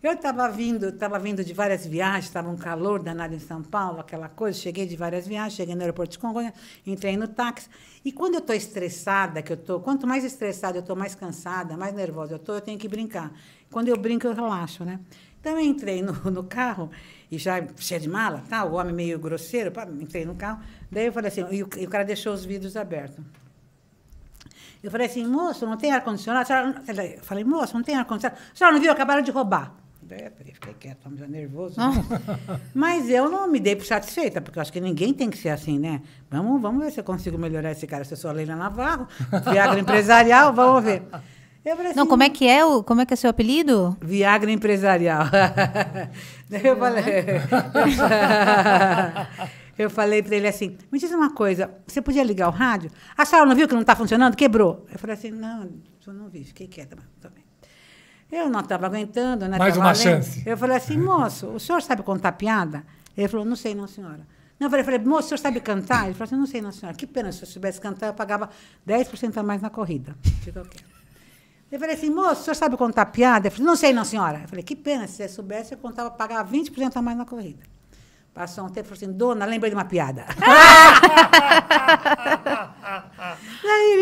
Eu estava vindo, estava vindo de várias viagens, estava um calor danado em São Paulo, aquela coisa. Cheguei de várias viagens, cheguei no aeroporto de Congonha, entrei no táxi. E quando eu estou estressada, que eu tô, quanto mais estressada eu estou, mais cansada, mais nervosa eu estou, eu tenho que brincar. Quando eu brinco, eu relaxo, né? Então eu entrei no, no carro e já cheia de mala, tá? O homem meio grosseiro, pá, entrei no carro. Daí eu falei assim, e o, e o cara deixou os vidros abertos. Eu falei assim, moço, não tem ar-condicionado? Eu falei, moço, não tem ar-condicionado. A senhora não viu? Acabaram de roubar. É, peraí, fica quieto, tá me nervoso. Não. Mas eu não me dei por satisfeita, porque eu acho que ninguém tem que ser assim, né? Vamos, vamos ver se eu consigo melhorar esse cara. Se eu sou a Leila Navarro, Viagra empresarial, vamos ver. Assim, não, como é que é o, como é que é seu apelido? Viagra empresarial. eu falei, eu falei para ele assim, me diz uma coisa, você podia ligar o rádio? A sala não viu que não está funcionando, quebrou. Eu falei assim, não, eu não vi, fiquei quieta, mas também. Eu não estava aguentando, né? Mais uma chance. Eu falei assim, moço, o senhor sabe contar piada? Ele falou, não sei não, senhora. Não, eu falei, moço, o senhor sabe cantar? Ele falou assim, não sei não, senhora. Que pena, se eu soubesse cantar, eu pagava 10% a mais na corrida. Ficou ok. Eu falei assim, moço, o senhor sabe contar piada? Ele falou, não sei não, senhora. Eu falei, que pena, se eu soubesse, eu contava, pagava 20% a mais na corrida. Passou um tempo, falou assim, dona, lembrei de uma piada.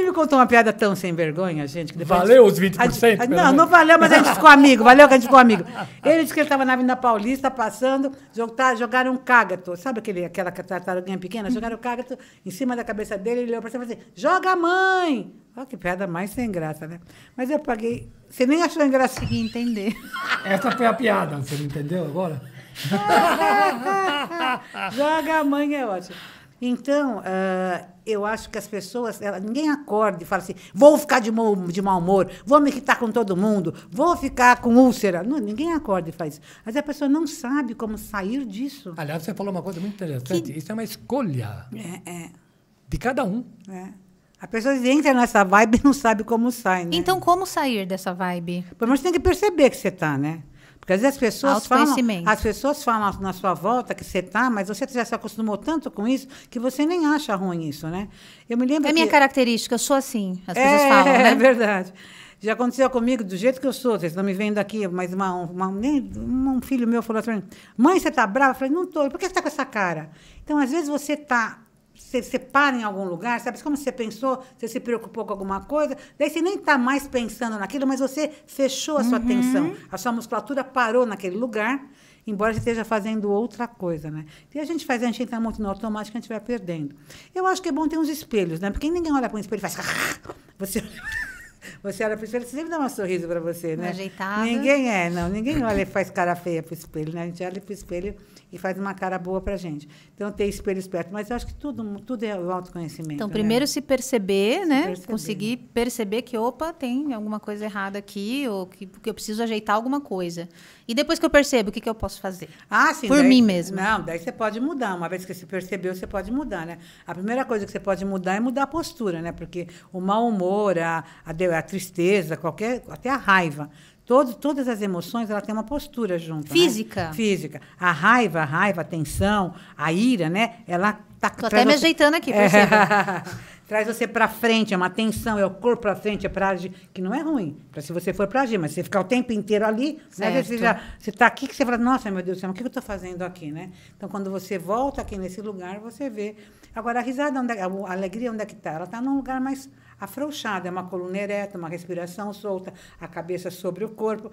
me contou uma piada tão sem vergonha, gente. Que depois valeu gente, os 20%? Gente, não, menos. não valeu, mas a gente ficou amigo. Valeu que a gente ficou amigo. Ele disse que ele estava na Avenida Paulista passando, tá, jogaram um cágato. Sabe aquele, aquela tartaruguinha tá, pequena? Jogaram o cágato em cima da cabeça dele. Ele olhou para cima e falou assim: Joga, mãe! Olha que piada mais sem graça, né? Mas eu paguei. Você nem achou engraçado. entender. Essa foi a piada, você não entendeu agora? Joga, mãe é ótimo. Então, uh, eu acho que as pessoas, ela, ninguém acorda e fala assim, vou ficar de, mau, de mau humor, vou me irritar com todo mundo, vou ficar com úlcera. Não, ninguém acorda e faz isso. Mas a pessoa não sabe como sair disso. Aliás, você falou uma coisa muito interessante. Que... Isso é uma escolha é, é. de cada um. É. A pessoa entra nessa vibe e não sabe como sai, né? Então, como sair dessa vibe? Pelo menos tem que perceber que você está, né? Porque às vezes as pessoas falam, as pessoas falam na sua volta que você tá, mas você já se acostumou tanto com isso que você nem acha ruim isso, né? Eu me lembro É que... minha característica, eu sou assim, as é, pessoas falam, né? É verdade. Já aconteceu comigo do jeito que eu sou, vocês estão me vendo aqui, mas uma, uma, um filho meu falou assim: mãe, você tá brava? Eu falei, não tô, por que você está com essa cara? Então, às vezes você está você, você para em algum lugar, sabe? Como você pensou, você se preocupou com alguma coisa, daí você nem está mais pensando naquilo, mas você fechou a sua uhum. atenção. A sua musculatura parou naquele lugar, embora você esteja fazendo outra coisa, né? E a gente faz, a gente entra muito no automático, a gente vai perdendo. Eu acho que é bom ter uns espelhos, né? Porque ninguém olha para um espelho e faz... Você... Você olha para o espelho, você sempre dá um sorriso para você, né? Ajeitada. Ninguém é, não. Ninguém olha e faz cara feia para o espelho, né? A gente olha para o espelho e faz uma cara boa para gente. Então, ter espelho esperto, Mas eu acho que tudo, tudo é o autoconhecimento. Então, né? primeiro né? se perceber, se né? Perceber. Conseguir perceber que, opa, tem alguma coisa errada aqui, ou que, que eu preciso ajeitar alguma coisa. E depois que eu percebo, o que, que eu posso fazer? Ah, sim. Por daí, mim mesmo. Não, daí você pode mudar. Uma vez que você percebeu, você pode mudar, né? A primeira coisa que você pode mudar é mudar a postura, né? Porque o mau humor, a, a, a tristeza, qualquer, até a raiva Todo, todas as emoções ela tem uma postura junto. Né? Física. Né? Física. A raiva, a raiva, a tensão, a ira, né? Ela tá. Estou até me você... ajeitando aqui, perceba. É. traz você para frente, é uma tensão, é o corpo para frente, é para agir, que não é ruim, para se você for para agir, mas se você ficar o tempo inteiro ali, né, você já você tá aqui que você fala, nossa, meu Deus do céu, o que eu estou fazendo aqui, né? Então quando você volta aqui nesse lugar, você vê Agora, a risada, onde, é, a alegria, onde é que está? Ela está num lugar mais afrouxado, é uma coluna ereta, uma respiração solta, a cabeça sobre o corpo.